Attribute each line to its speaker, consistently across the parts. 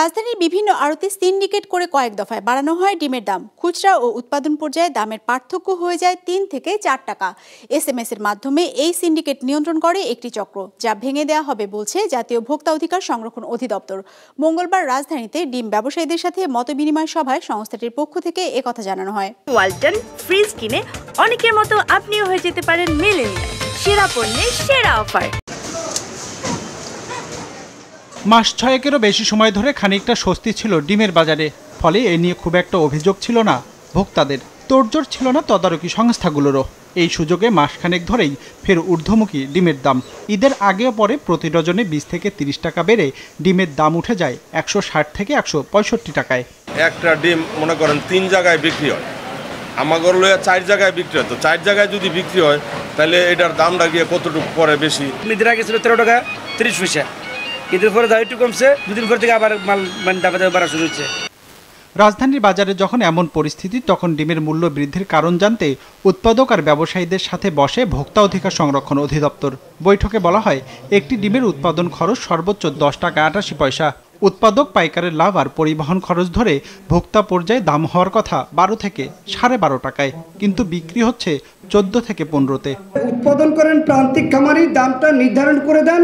Speaker 1: রাজধানীর বিভিন্ন আড়তে সিন্ডিকেট করে কয়েক দফায় বাড়ানো হয় ডিমের দাম খুচরা ও উৎপাদন পর্যায়ে দামের পার্থক্য হয়ে যায় তিন থেকে চার টাকা এস এর মাধ্যমে এই সিন্ডিকেট নিয়ন্ত্রণ করে একটি চক্র যা ভেঙে দেওয়া হবে বলছে জাতীয় ভোক্তা অধিকার সংরক্ষণ অধিদপ্তর মঙ্গলবার রাজধানীতে ডিম ব্যবসায়ীদের সাথে মতবিনিময় সভায় সংস্থাটির পক্ষ থেকে একথা জানানো হয় ওয়ালটন ফ্রিজ কিনে অনেকের মতো আপনিও হয়ে যেতে পারেন মেলেনিয়া সেরা পণ্যের সেরা অফার মাস ছয়েকেরও বেশি সময় ধরে খানিকটা স্বস্তি ছিল ডিমের বাজারে ফলে এ নিয়ে খুব একটা অভিযোগ ছিল না ভোক্তাদের তোড়জোড় ছিল না তদারকি সংস্থাগুলোরও এই সুযোগে মাসখানেক ধরেই ফের ঊর্ধ্বমুখী ডিমের দাম ঈদের আগে পরে প্রতি ডজনে বিশ থেকে তিরিশ টাকা বেড়ে ডিমের দাম উঠে যায় একশো ষাট থেকে একশো পঁয়ষট্টি টাকায়
Speaker 2: একটা ডিম মনে করেন তিন জায়গায় বিক্রি হয় আমাগর লোয়া চার জায়গায় বিক্রি হয় তো চার জায়গায় যদি বিক্রি হয় তাহলে এটার দামটা গিয়ে কতটুকু পরে বেশি ঈদের আগে ছিল তেরো টাকা তিরিশ পয়সা ঈদের পরে দাম একটু কমছে দুদিন পর থেকে আবার মাল মানে বাড়া শুরু হচ্ছে
Speaker 1: রাজধানীর বাজারে যখন এমন পরিস্থিতি তখন ডিমের মূল্য বৃদ্ধির কারণ জানতে উৎপাদক আর ব্যবসায়ীদের সাথে বসে ভোক্তা অধিকার সংরক্ষণ অধিদপ্তর বৈঠকে বলা হয় একটি ডিমের উৎপাদন খরচ সর্বোচ্চ দশ টাকা আটাশি পয়সা উৎপাদক পাইকারের লাভ আর পরিবহন খরচ ধরে ভোক্তা পর্যায়ে দাম হওয়ার কথা বারো থেকে সাড়ে বারো টাকায় কিন্তু বিক্রি হচ্ছে চোদ্দ থেকে পনেরোতে
Speaker 2: উৎপাদন করেন প্রান্তিক খামারি দামটা নির্ধারণ করে দেন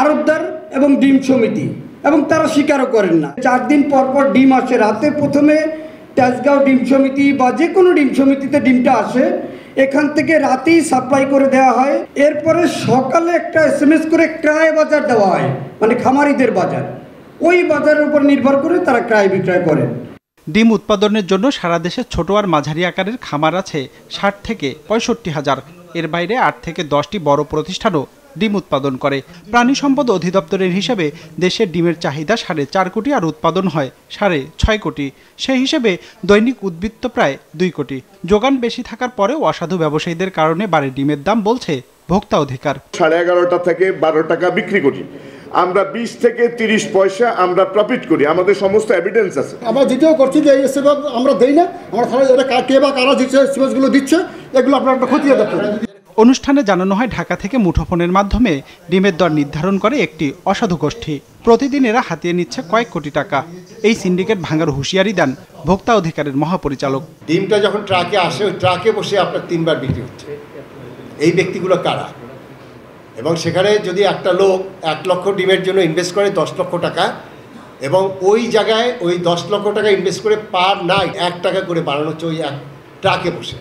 Speaker 2: আরবদার এবং ডিম সমিতি এবং তারা স্বীকারও করেন না চার দিন পরপর ডিম আসে রাতে প্রথমে তেজগাঁও ডিম সমিতি বা যে কোনো ডিম সমিতিতে ডিমটা আসে এখান থেকে রাতেই সাপ্লাই করে দেওয়া হয় এরপরে সকালে একটা এস করে ক্রায় বাজার দেওয়া হয় মানে খামারিদের বাজার ওই বাজারের উপর নির্ভর করে তারা ক্রয় বিক্রয় করেন ডিম উৎপাদনের জন্য সারা দেশে
Speaker 1: ছোট আর মাঝারি আকারের খামার আছে ষাট থেকে পঁয়ষট্টি হাজার এর বাইরে আট থেকে দশটি বড় প্রতিষ্ঠানও ডিম উৎপাদন করে প্রাণী সম্পদ অধিদপ্তরের হিসেবে দেশের ডিমের চাহিদা সাড়ে চার কোটি আর উৎপাদন হয় সাড়ে ছয় কোটি সেই হিসেবে দৈনিক উদ্বৃত্ত প্রায় দুই কোটি যোগান বেশি থাকার পরেও অসাধু ব্যবসায়ীদের কারণে বাড়ির ডিমের দাম বলছে ভোক্তা অধিকার সাড়ে এগারোটা থেকে বারো টাকা বিক্রি করি আমরা বিশ থেকে তিরিশ পয়সা আমরা প্রফিট করি আমাদের সমস্ত এভিডেন্স আছে আমরা যেটাও করছি যে আমরা দেই না আমরা কে বা কারা দিচ্ছে দিচ্ছে এগুলো আপনারা খতিয়ে দেখতে অনুষ্ঠানে জানানো হয় ঢাকা থেকে মুঠোফোনের মাধ্যমে ডিমের দর নির্ধারণ করে একটি অসাধু গোষ্ঠী প্রতিদিন এরা হাতিয়ে নিচ্ছে কয়েক কোটি টাকা এই সিন্ডিকেট ভাঙার হুঁশিয়ারি দেন ভোক্তা অধিকারের মহাপরিচালক ডিমটা যখন ট্রাকে আসে ওই ট্রাকে বসে আপনার তিনবার বিক্রি হচ্ছে এই ব্যক্তিগুলো কারা এবং সেখানে যদি একটা লোক এক লক্ষ ডিমের জন্য ইনভেস্ট করে দশ লক্ষ টাকা এবং ওই জায়গায় ওই দশ লক্ষ টাকা ইনভেস্ট করে পার নাই এক টাকা করে বাড়ানো হচ্ছে ওই এক ট্রাকে বসে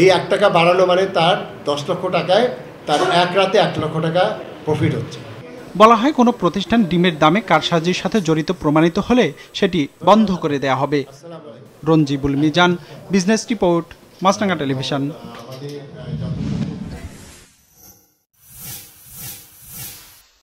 Speaker 1: এই এক টাকা বাড়ানো মানে তার দশ লক্ষ টাকায় তার এক রাতে এক লক্ষ টাকা প্রফিট হচ্ছে বলা হয় কোনো প্রতিষ্ঠান ডিমের দামে কারসাজির সাথে জড়িত প্রমাণিত হলে সেটি বন্ধ করে দেয়া হবে Ranjibul Mizan business report Maasranga television